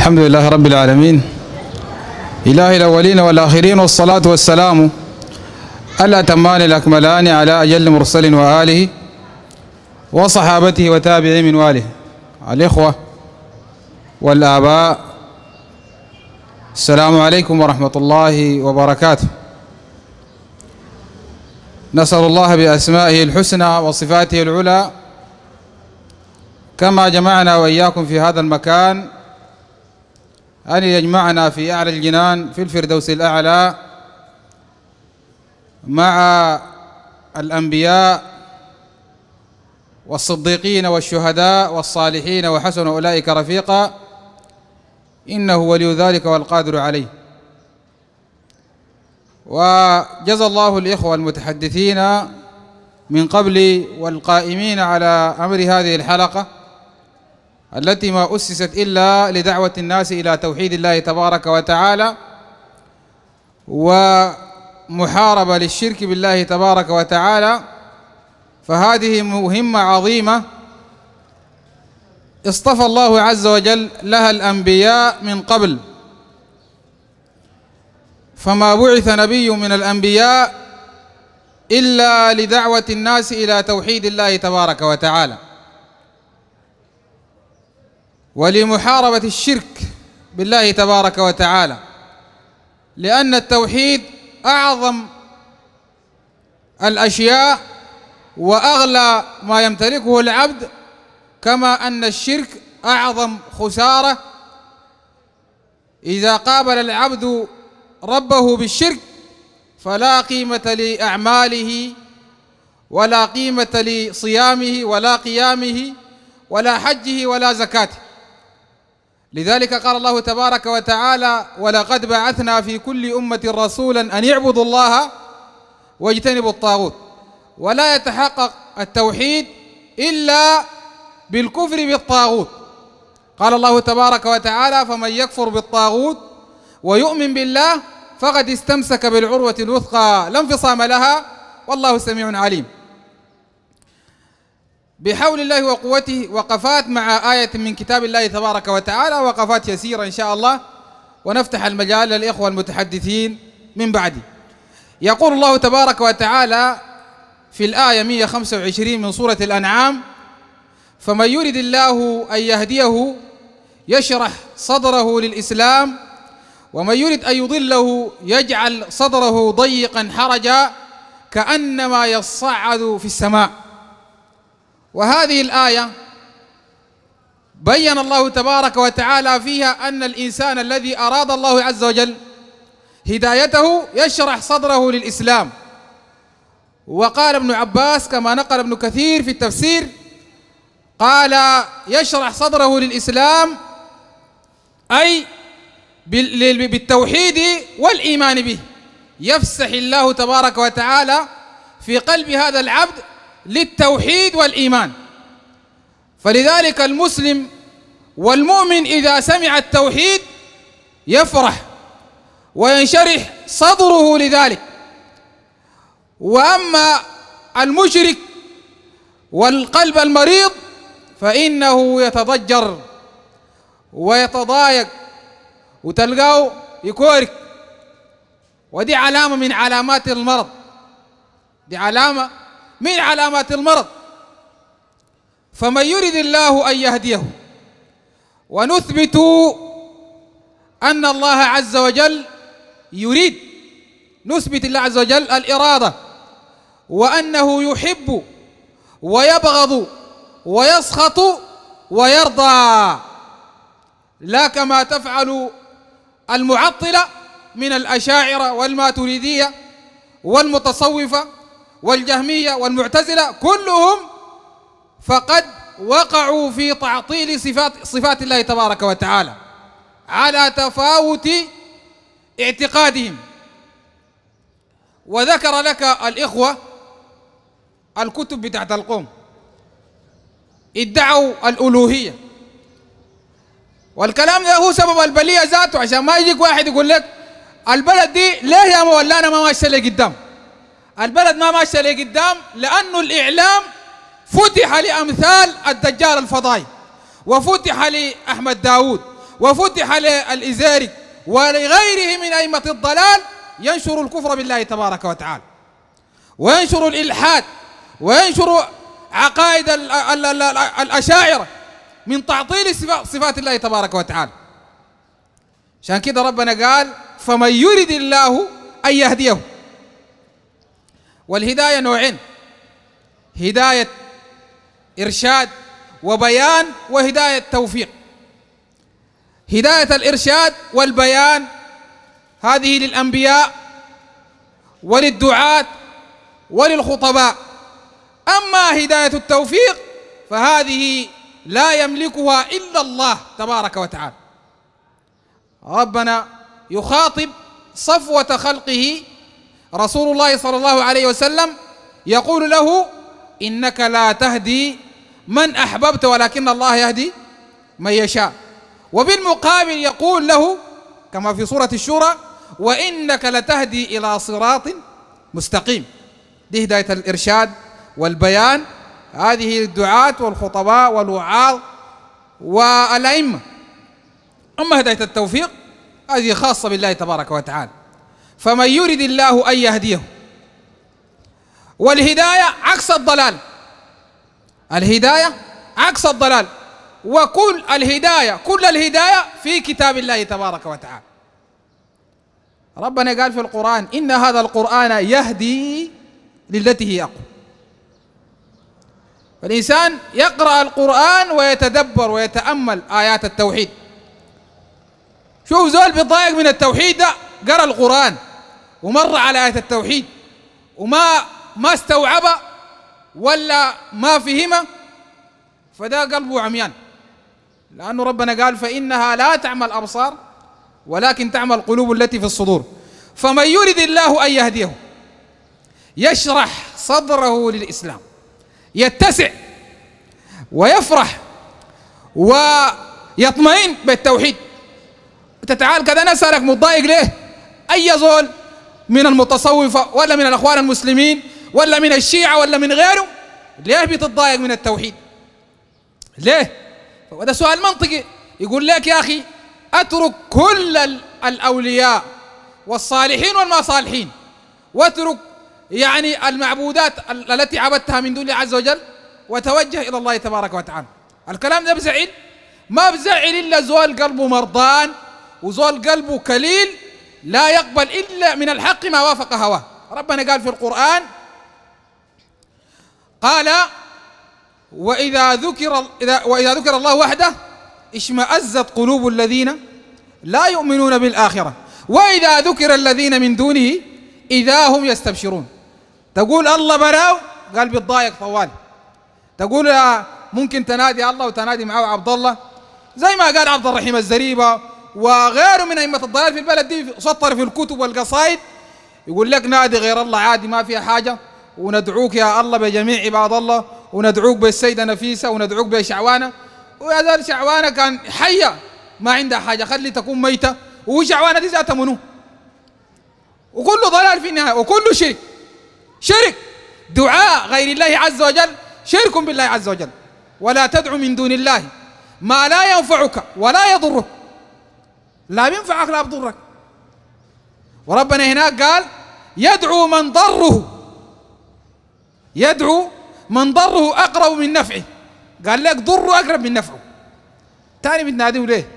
الحمد لله رب العالمين إله الأولين والآخرين والصلاة والسلام الأتمان الأكملان على أجل مرسل وآله وصحابته وتابعي من واله الإخوة والآباء السلام عليكم ورحمة الله وبركاته نسأل الله بأسمائه الحسنى وصفاته العلى كما جمعنا وإياكم في هذا المكان أن يجمعنا في أعلى الجنان في الفردوس الأعلى مع الأنبياء والصديقين والشهداء والصالحين وحسن أولئك رفيقا إنه ولي ذلك والقادر عليه وجزى الله الإخوة المتحدثين من قبل والقائمين على أمر هذه الحلقة التي ما أسست إلا لدعوة الناس إلى توحيد الله تبارك وتعالى ومحاربة للشرك بالله تبارك وتعالى فهذه مهمة عظيمة اصطفى الله عز وجل لها الأنبياء من قبل فما بعث نبي من الأنبياء إلا لدعوة الناس إلى توحيد الله تبارك وتعالى ولمحاربة الشرك بالله تبارك وتعالى لأن التوحيد أعظم الأشياء وأغلى ما يمتلكه العبد كما أن الشرك أعظم خسارة إذا قابل العبد ربه بالشرك فلا قيمة لأعماله ولا قيمة لصيامه ولا قيامه ولا حجه ولا زكاته لذلك قال الله تبارك وتعالى ولقد بعثنا في كل أمة رسولا أن يعبدوا الله واجتنبوا الطاغوت ولا يتحقق التوحيد إلا بالكفر بالطاغوت قال الله تبارك وتعالى فمن يكفر بالطاغوت ويؤمن بالله فقد استمسك بالعروة الوثقى لا انفصام لها والله سميع عليم بحول الله وقوته وقفات مع آية من كتاب الله تبارك وتعالى وقفات يسيرة إن شاء الله ونفتح المجال للإخوة المتحدثين من بعدي يقول الله تبارك وتعالى في الآية 125 من سورة الأنعام فمن يرد الله أن يهديه يشرح صدره للإسلام ومن يرد أن يضله يجعل صدره ضيقا حرجا كأنما يصعد في السماء وهذه الآية بين الله تبارك وتعالى فيها أن الإنسان الذي أراد الله عز وجل هدايته يشرح صدره للإسلام وقال ابن عباس كما نقل ابن كثير في التفسير قال يشرح صدره للإسلام أي بالتوحيد والإيمان به يفسح الله تبارك وتعالى في قلب هذا العبد للتوحيد والإيمان فلذلك المسلم والمؤمن إذا سمع التوحيد يفرح وينشرح صدره لذلك وأما المشرك والقلب المريض فإنه يتضجر ويتضايق وتلقاه يكورك ودي علامة من علامات المرض دي علامة من علامات المرض فمن يرد الله أن يهديه ونثبت أن الله عز وجل يريد نثبت الله عز وجل الإرادة وأنه يحب ويبغض ويسخط ويرضى لا كما تفعل المعطلة من الأشاعرة والماتريدية والمتصوفة والجهمية والمعتزلة كلهم فقد وقعوا في تعطيل صفات صفات الله تبارك وتعالى على تفاوت اعتقادهم وذكر لك الإخوة الكتب بتاعت القوم ادعوا الألوهية والكلام ده هو سبب البلية ذاته عشان ما يجيك واحد يقول لك البلد دي ليه يا مولانا ما ماشية لقدام البلد ما ماشيه لقدام لانه الاعلام فتح لامثال الدجال الفضائي وفتح لاحمد داوود وفتح للازاري ولغيره من ائمه الضلال ينشر الكفر بالله تبارك وتعالى وينشر الالحاد وينشر عقائد الاشاعره من تعطيل صفات الله تبارك وتعالى عشان كده ربنا قال فمن يرد الله ان يهديه والهداية نوعين هداية إرشاد وبيان وهداية توفيق هداية الإرشاد والبيان هذه للأنبياء وللدعاة وللخطباء أما هداية التوفيق فهذه لا يملكها إلا الله تبارك وتعالى ربنا يخاطب صفوة خلقه رسول الله صلى الله عليه وسلم يقول له إنك لا تهدي من أحببت ولكن الله يهدي من يشاء وبالمقابل يقول له كما في سورة الشورى وإنك لتهدي إلى صراط مستقيم دي هداية الإرشاد والبيان هذه الدعاة والخطباء والوعاظ والأئمة أما هداية التوفيق هذه خاصة بالله تبارك وتعالى فمن يرد الله أن يهديه والهداية عكس الضلال الهداية عكس الضلال وكل الهداية كل الهداية في كتاب الله تبارك وتعالى ربنا قال في القرآن إن هذا القرآن يهدي للتي هي أقوى فالإنسان يقرأ القرآن ويتدبر ويتأمل آيات التوحيد شوف زول بيضايق من التوحيد ده قرأ القرآن ومر على آية التوحيد وما ما استوعب ولا ما فهمه فده قلبه عميان لأنه ربنا قال فإنها لا تعمى الأبصار ولكن تعمى القلوب التي في الصدور فمن يرد الله أن يهديه يشرح صدره للإسلام يتسع ويفرح ويطمئن بالتوحيد انت تعال كذا انا اسالك متضايق ليه اي زول من المتصوفة ولا من الأخوان المسلمين ولا من الشيعة ولا من غيره ليه بتتضايق من التوحيد ليه وده سؤال منطقي يقول لك يا أخي أترك كل الأولياء والصالحين والما صالحين واترك يعني المعبودات التي عبدتها من دون الله عز وجل وتوجه إلى الله تبارك وتعالى الكلام ده بزعل ما بزعل إلا زول قلبه مرضان وزول قلبه كليل لا يقبل إلا من الحق ما وافق هواه ربنا قال في القرآن قال وإذا ذكر وإذا ذكر الله وحده اشمأزت قلوب الذين لا يؤمنون بالآخرة وإذا ذكر الذين من دونه إذا هم يستبشرون تقول الله براو قال بيتضايق طوال تقول آه، ممكن تنادي الله وتنادي معه عبد الله زي ما قال عبد الرحيم الزريبة وغيره من أئمة الضلال في البلد دي سطر في الكتب والقصائد يقول لك نادي غير الله عادي ما فيها حاجة وندعوك يا الله بجميع عباد الله وندعوك بالسيدة نفيسة وندعوك بشعوانة ويا زال شعوانة كان حية ما عندها حاجة خلي تكون ميتة وشعوانة دي ذاتها منو وكله ضلال في النهاية وكله شرك شرك دعاء غير الله عز وجل شرك بالله عز وجل ولا تدعو من دون الله ما لا ينفعك ولا يضرك لا بينفعك لا بضرك وربنا هناك قال يدعو من ضره يدعو من ضره أقرب من نفعه قال لك ضره أقرب من نفعه تاني بتناديه ليه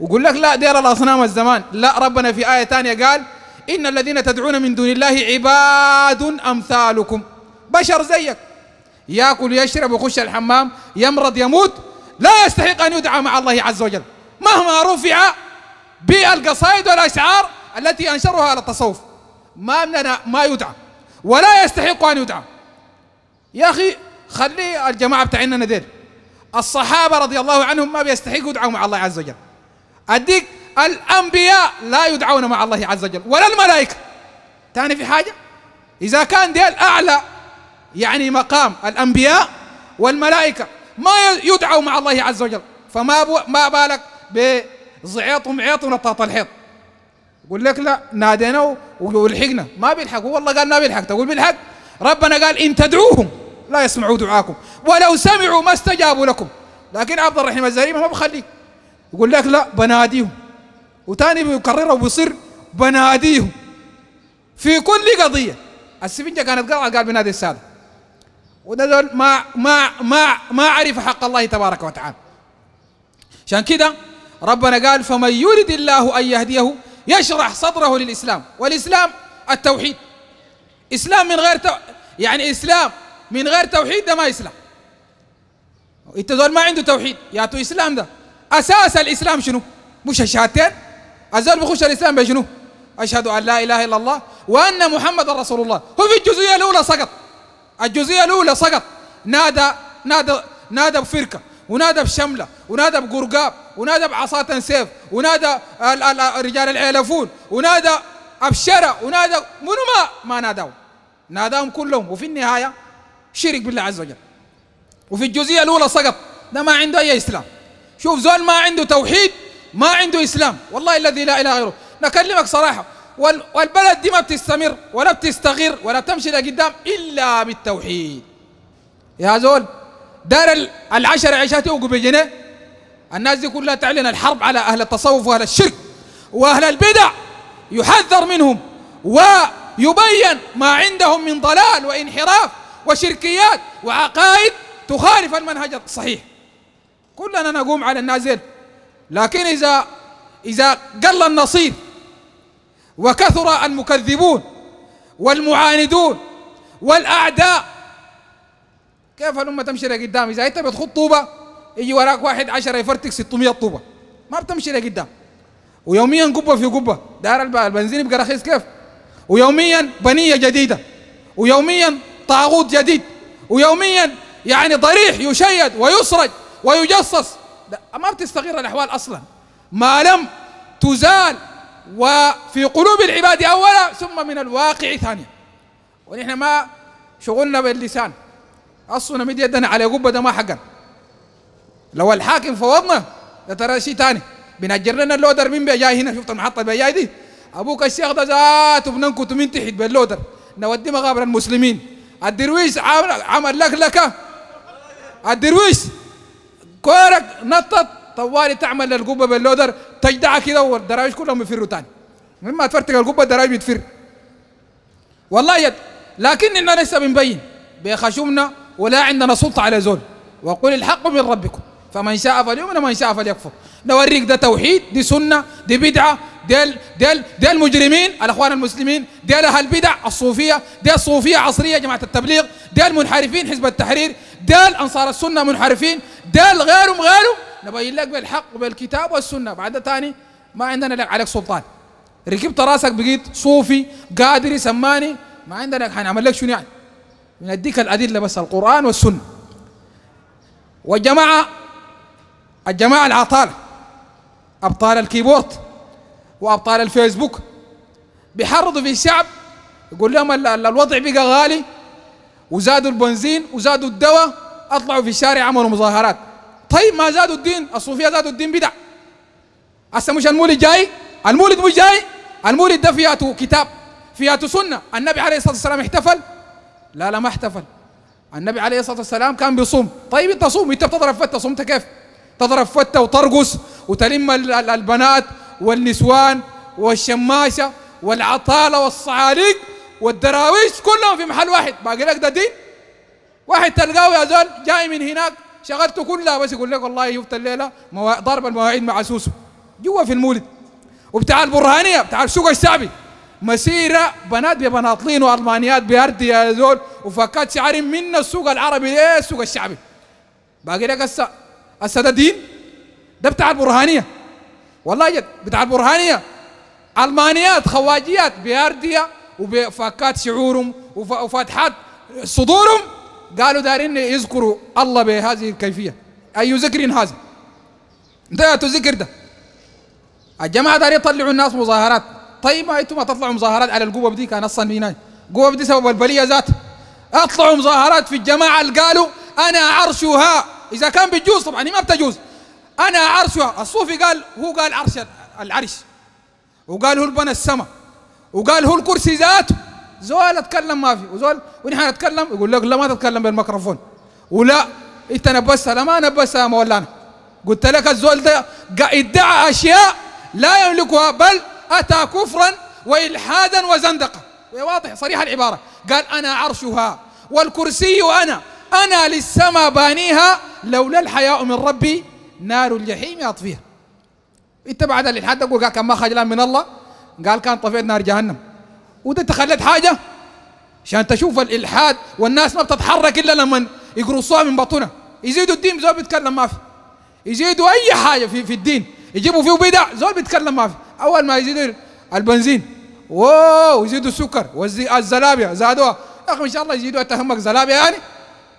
وقول لك لا دير الأصنام الزمان لا ربنا في آية ثانيه قال إن الذين تدعون من دون الله عباد أمثالكم بشر زيك ياكل يشرب ويخش الحمام يمرض يموت لا يستحق أن يدعى مع الله عز وجل مهما رفع بالقصائد والاشعار التي انشرها على التصوف ما مننا ما يدعى ولا يستحق ان يدعى يا اخي خلي الجماعه بتاعنا ندير الصحابه رضي الله عنهم ما بيستحقوا يدعوا مع الله عز وجل اديك الانبياء لا يدعون مع الله عز وجل ولا الملائكه ثاني في حاجه اذا كان ديل اعلى يعني مقام الانبياء والملائكه ما يدعوا مع الله عز وجل فما ما بالك ب زعيط ومعيط ونطاط الحيط يقول لك لا نادينا ولحقنا ما بيلحق والله قال ما بيلحق تقول بيلحق ربنا قال ان تدعوهم لا يسمعوا دعاكم ولو سمعوا ما استجابوا لكم لكن عبد الرحيم الزريم ما بخليك يقول لك لا بناديهم وثاني بيكررها وبيصير بناديهم في كل قضيه السفنجه كانت قاعده قال بنادي الساده ونزل ما ما ما ما عرف حق الله تبارك وتعالى عشان كده ربنا قال فمن يرد الله أن يهديه يشرح صدره للإسلام والإسلام التوحيد إسلام من غير تو... يعني إسلام من غير توحيد ده ما إسلام انت زول ما عنده توحيد يا تو إسلام ده أساس الإسلام شنو مش الشهادتين الزول بيخش الإسلام بشنو أشهد أن لا إله إلا الله وأن محمد رسول الله هو في الجزئية الأولى سقط الجزئية الأولى سقط نادى نادى نادى فرقة ونادى بشمله ونادى بقرقاب ونادى بعصا سيف ونادى رجال العيلفون ونادى ابشرى ونادى منو ما ما ناداهم ناداهم كلهم وفي النهايه شرك بالله عز وجل وفي الجزئيه الاولى سقط ده ما عنده اي اسلام شوف زول ما عنده توحيد ما عنده اسلام والله الذي لا اله غيره نكلمك صراحه والبلد دي ما بتستمر ولا بتستغير ولا بتمشي لقدام الا بالتوحيد يا زول دار العشر عيشات وقوا بجنة الناس دي كلها تعلن الحرب على أهل التصوف وأهل الشرك وأهل البدع يحذر منهم ويبين ما عندهم من ضلال وانحراف وشركيات وعقائد تخالف المنهج الصحيح كلنا نقوم على النازل لكن إذا إذا قل النصير وكثر المكذبون والمعاندون والأعداء كيف الأمة تمشي لقدام إذا أنت بتخط طوبة يجي وراك واحد عشرة يفرتك 600 طوبة ما بتمشي لقدام ويوميا قبة في قبة دار البنزين يبقى رخيص كيف ويوميا بنية جديدة ويوميا طاغوت جديد ويوميا يعني ضريح يشيد ويسرج ويجصص ما بتستغير الأحوال أصلا ما لم تزال وفي قلوب العباد أولا ثم من الواقع ثانيا ونحن ما شغلنا باللسان اصلا مد يدنا على قبه ده ما حقا لو الحاكم فوضنا ده ترى شيء ثاني بنجر لنا اللودر مين بيجاي هنا شفت المحطه بيجاي دي ابوك الشيخ ده ذاته بننكت من تحت باللودر نودي مقابر المسلمين الدرويش عمل, عمل لك لك الدرويش كورك نطط طوالي تعمل للقبه باللودر تجدع كده والدرايش كلهم يفروا ثاني من ما تفرتك القبه الدرايش بتفر والله يد لكن احنا لسه بنبين بخشومنا ولا عندنا سلطة على زول وقل الحق من ربكم فمن شاء فليؤمن ومن شاء فليكفر نوريك ده توحيد دي سنة دي بدعة ديل ديل ديل المجرمين الاخوان المسلمين ديل اهل البدع الصوفيه ديل الصوفيه عصريه جماعه التبليغ ديل منحرفين حزب التحرير ديل انصار السنه منحرفين ديل غيرهم غيرهم نبين لك بالحق وبالكتاب والسنه بعد ثاني ما عندنا لك عليك سلطان ركبت راسك بقيت صوفي قادر سماني ما عندنا حنعمل لك شنو يعني نديك الأدلة بس القرآن والسنة والجماعة الجماعة العطالة أبطال الكيبورد وأبطال الفيسبوك بيحرضوا في الشعب يقول لهم الوضع بقى غالي وزادوا البنزين وزادوا الدواء أطلعوا في الشارع عملوا مظاهرات طيب ما زادوا الدين الصوفية زادوا الدين بدع هسه مش المولد جاي المولد مش جاي المولد ده فياته كتاب فياته سنة النبي عليه الصلاة والسلام احتفل لا لا ما احتفل النبي عليه الصلاه والسلام كان بيصوم طيب انت صوم انت بتضرب فته صمت كيف تضرب فته وترقص وتلم البنات والنسوان والشماشه والعطاله والصعاليق والدراويش كلهم في محل واحد باقي لك ده دين واحد تلقاه يا زول جاي من هناك شغلته كلها بس يقول لك والله شفت الليله ضرب المواعيد مع سوسو جوا في المولد وبتاع البرهانيه بتاع السوق الشعبي مسيرة بنات ببناطلين وألمانيات بأردية يا زول وفكات شعري من السوق العربي ليه السوق الشعبي باقي لك هسه هسه ده دين ده بتاع البرهانية والله جد بتاع البرهانية ألمانيات خواجيات بأردية وفكات شعورهم وفاتحات صدورهم قالوا دارين يذكروا الله بهذه الكيفية أي ذكر هذا ده ذكر ده الجماعة دارين يطلعوا الناس مظاهرات طيب ما انتم تطلعوا مظاهرات على القوه بدي كان اصلا هنا قوه بدي سبب البليه ذات اطلعوا مظاهرات في الجماعه اللي قالوا انا عرشها اذا كان بتجوز طبعا هي ما بتجوز انا عرشها الصوفي قال هو قال عرش العرش وقال هو البنى السماء وقال هو الكرسي ذاته زول اتكلم ما في وزول ونحن نتكلم يقول لك لا ما تتكلم بالميكروفون ولا انت نبستها لا ما نبستها يا مولانا قلت لك الزول ده ادعى اشياء لا يملكها بل أتى كفرا وإلحادا وزندقة إيه، واضح صريح العبارة قال أنا عرشها والكرسي أنا أنا للسماء بانيها لولا الحياء من ربي نار الجحيم أطفيها أنت بعد الإلحاد تقول قال كان ما خجلان من الله قال كان طفيت نار جهنم وده تخلت حاجة عشان تشوف الإلحاد والناس ما بتتحرك إلا لما يقرصوها من بطنها يزيدوا الدين زول بيتكلم ما في يزيدوا أي حاجة في, في الدين يجيبوا فيه بدع زول بيتكلم ما في اول ما يزيدوا البنزين واو يزيدوا السكر والزلابيا زادوها يا اخي ان شاء الله يزيدوا تهمك زلابيا يعني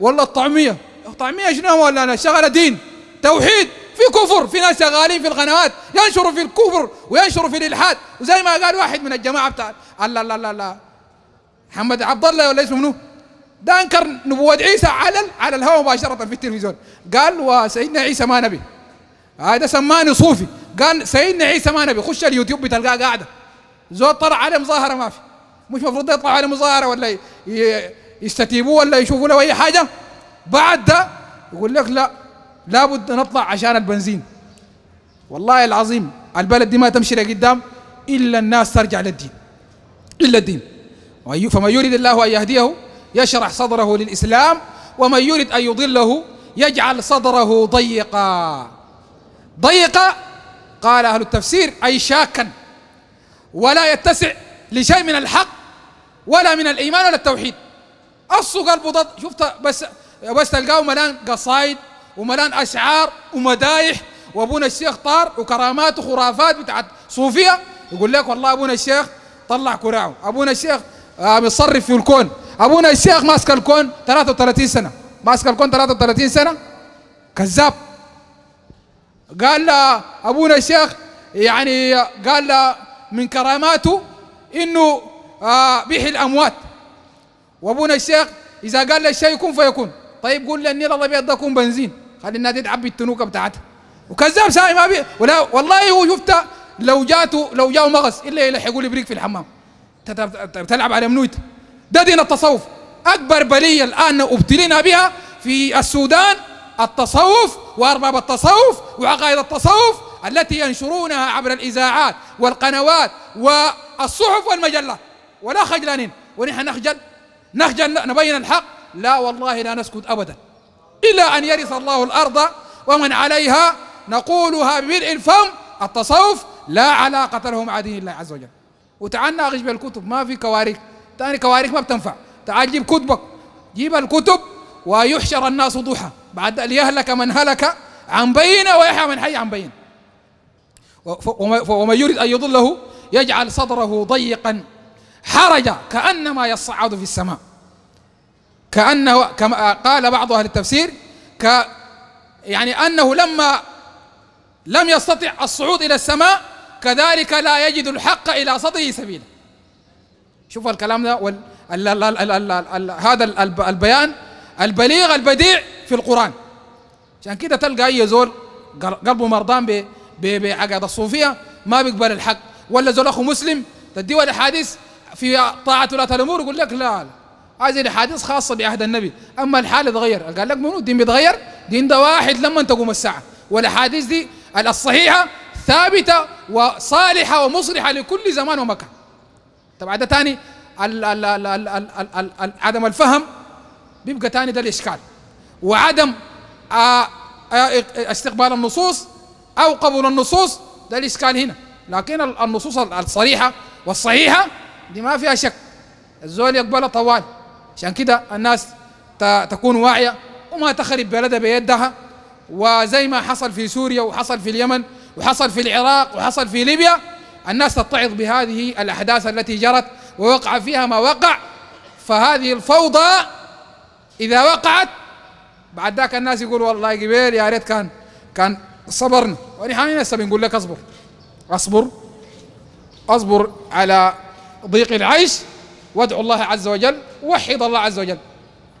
والله الطعميه الطعميه شنو ولا انا شغل دين توحيد في كفر في ناس شغالين في القنوات ينشروا في الكفر وينشروا في الالحاد وزي ما قال واحد من الجماعه بتاع الله الله الله محمد عبد الله ولا اسمه منو ده انكر نبوه عيسى على على الهواء مباشره في التلفزيون قال وسيدنا عيسى ما نبي هذا سماني صوفي قال سيدنا عيسى ما نبي خش اليوتيوب بتلقاه قاعده زود طلع عليه مظاهره ما في مش مفروض يطلع عليه مظاهره ولا يستتيبوه ولا يشوفوا له اي حاجه بعد ده يقول لك لا لابد نطلع عشان البنزين والله العظيم البلد دي ما تمشي لقدام الا الناس ترجع للدين الا الدين فمن يريد الله ان يهديه يشرح صدره للاسلام ومن يريد ان يضله يجعل صدره ضيقا ضيقا قال أهل التفسير أي شاكا ولا يتسع لشيء من الحق ولا من الإيمان ولا التوحيد أصله قلبه ضد شفت بس بس تلقاه ملان قصايد وملان أشعار ومدايح وأبونا الشيخ طار وكرامات وخرافات بتاعت صوفية يقول لك والله أبونا الشيخ طلع كراعه أبونا الشيخ آه، متصرف في الكون أبونا الشيخ ماسك الكون 33 سنة ماسك الكون 33 سنة كذاب قال له أبونا الشيخ يعني قال له من كراماته إنه آه، بيحي الأموات وأبونا الشيخ إذا قال له الشيء يكون فيكون طيب قول له النيل الأبيض ده يكون بنزين خلي الناس دي تعبي التنوكة بتاعتها وكذاب ساي ما بي ولا والله هو شفته لو جاته لو جاءه مغص إلا يلحقوا لي بريك في الحمام تلعب على منويت ده دين التصوف أكبر بلية الآن ابتلينا بها في السودان التصوف وأرباب التصوف وعقائد التصوف التي ينشرونها عبر الإذاعات والقنوات والصحف والمجلة ولا خجلان ونحن نخجل نخجل نبين الحق لا والله لا نسكت أبدا إلا أن يرث الله الأرض ومن عليها نقولها بملء الفم التصوف لا علاقة له مع دين الله عز وجل وتعال ناقش بالكتب ما في كوارث ثاني كوارث ما بتنفع تعال جيب كتبك جيب الكتب ويحشر الناس ضحى بعد ليهلك من هلك عن بينه ويحيى من حي عن بينه ومن يريد أن يضله يجعل صدره ضيقا حرجا كأنما يصعد في السماء كأنه كما قال بعض أهل التفسير ك يعني أنه لما لم يستطع الصعود إلى السماء كذلك لا يجد الحق إلى صدره سبيلا شوف الكلام ده وال... ال... ال... ال... ال... ال... هذا البيان البليغ البديع في القرآن عشان كده تلقى أي زول قلبه مرضان بعقد الصوفية ما بيقبل الحق ولا زول أخو مسلم تديه الأحاديث في طاعة ولاة الأمور يقول لك لا هذه الأحاديث خاصة بعهد النبي أما الحال تغير قال لك منو الدين بيتغير دين ده واحد لما تقوم الساعة والأحاديث دي الصحيحة ثابتة وصالحة ومصلحة لكل زمان ومكان طبعا ده ثاني عدم الفهم بيبقى تاني ده الإشكال وعدم آه، آه، استقبال النصوص أو قبول النصوص ده الإشكال هنا لكن النصوص الصريحة والصحيحة دي ما فيها شك الزول يقبلها طوال عشان كده الناس تكون واعية وما تخرب بلدها بيدها وزي ما حصل في سوريا وحصل في اليمن وحصل في العراق وحصل في ليبيا الناس تتعظ بهذه الأحداث التي جرت ووقع فيها ما وقع فهذه الفوضى إذا وقعت بعد ذاك الناس يقول والله قبيل يا ريت كان كان صبرنا ونحن هسه بنقول لك اصبر اصبر اصبر على ضيق العيش وادعو الله عز وجل وحد الله عز وجل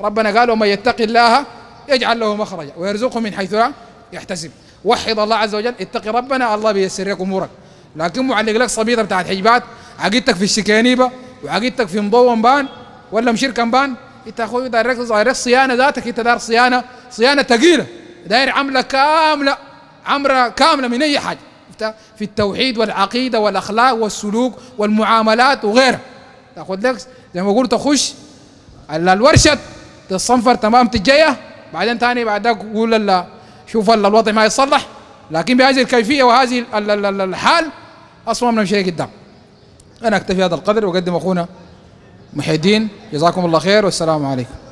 ربنا قال ومن يتق الله يجعل له مخرجا ويرزقه من حيث لا يحتسب وحد الله عز وجل اتق ربنا الله بيسر لك امورك لكن معلق لك صبيطه بتاعت حجبات عقيدتك في الشكانيبه وعقيدتك في مضون بان ولا مشركا بان انت اخوي دايركت دايركت صيانه ذاتك انت داير صيانه صيانه ثقيله داير عمله كامله عمره كامله من اي حاجه في التوحيد والعقيده والاخلاق والسلوك والمعاملات وغيرها تاخذ لك زي ما قلت تخش الورشه تصنفر تمام تجيه بعدين ثاني بعدك قول شوف الوضع ما يتصلح لكن بهذه الكيفيه وهذه الحال اصلا ما شيء قدام انا اكتفي هذا القدر واقدم اخونا محيدين جزاكم الله خير والسلام عليكم